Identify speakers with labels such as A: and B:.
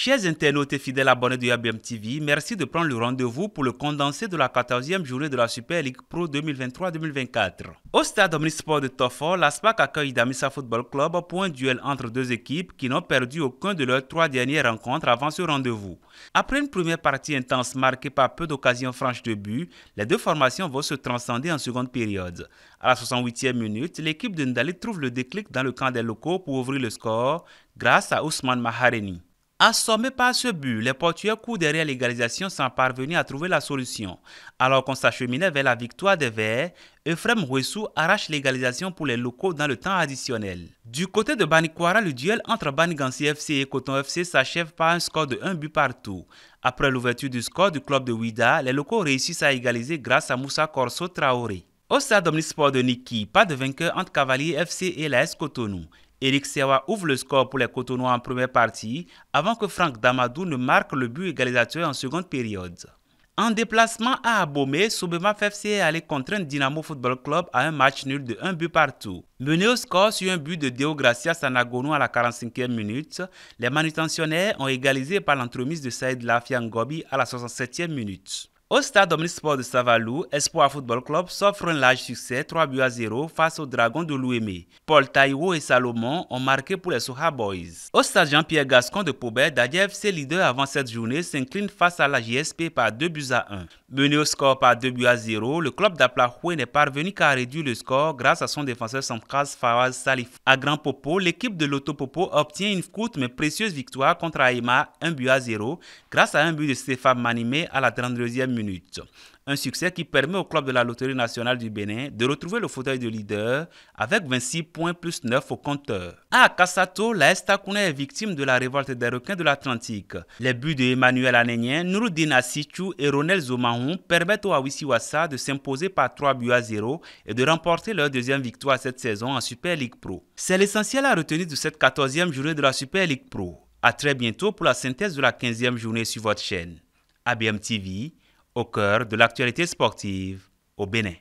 A: Chers internautes et fidèles abonnés de IBM TV, merci de prendre le rendez-vous pour le condensé de la 14e journée de la Super League Pro 2023-2024. Au stade omnisport de la SPAC accueille Damissa Football Club pour un duel entre deux équipes qui n'ont perdu aucun de leurs trois dernières rencontres avant ce rendez-vous. Après une première partie intense marquée par peu d'occasions franches de but, les deux formations vont se transcender en seconde période. À la 68e minute, l'équipe de Ndali trouve le déclic dans le camp des locaux pour ouvrir le score grâce à Ousmane Mahareni. Assommés par ce but, les portugais courent derrière l'égalisation sans parvenir à trouver la solution. Alors qu'on s'acheminait vers la victoire des Verts, Euphrem Roussou arrache l'égalisation pour les locaux dans le temps additionnel. Du côté de Banikwara, le duel entre Banigansi FC et Coton FC s'achève par un score de 1 but partout. Après l'ouverture du score du club de Ouida, les locaux réussissent à égaliser grâce à Moussa Corso Traoré. Au stade Omnisport de Niki, pas de vainqueur entre Cavalier FC et s Cotonou. Eric Sewa ouvre le score pour les Cotonois en première partie avant que Franck Damadou ne marque le but égalisateur en seconde période. En déplacement à Abomey, Soubema FFC est allé contraindre Dynamo Football Club à un match nul de 1 but partout. Mené au score sur un but de Deo Gracia Sanagono à la 45e minute, les manutentionnaires ont égalisé par l'entremise de Saïd Lafiangobi à la 67e minute. Au stade Omnisport de Savalou, Espoir Football Club s'offre un large succès 3 buts à 0 face aux Dragons de Louémé. Paul Taïwo et Salomon ont marqué pour les Soha Boys. Au stade Jean-Pierre Gascon de Paubert, Dadiev, ses leaders avant cette journée, s'incline face à la JSP par 2 buts à 1. Mené au score par 2 buts à 0, le club d'Aplahoué n'est parvenu qu'à réduire le score grâce à son défenseur central Fawaz Salif. À Grand Popo, l'équipe de l'Autopopo obtient une courte mais précieuse victoire contre Aïma, 1 but à 0, grâce à un but de Stéphane Manimé à la 32e minute. Un succès qui permet au club de la Loterie nationale du Bénin de retrouver le fauteuil de leader avec 26 points plus 9 au compteur. À Kassato, la Estakuna est victime de la révolte des requins de l'Atlantique. Les buts de Emmanuel Anénien, Nouroudine Asichou et Ronel Zomahoun permettent au Awisiwasa de s'imposer par 3 buts à 0 et de remporter leur deuxième victoire cette saison en Super League Pro. C'est l'essentiel à retenir de cette 14e journée de la Super League Pro. A très bientôt pour la synthèse de la 15e journée sur votre chaîne. ABM TV, au cœur de l'actualité sportive au Bénin.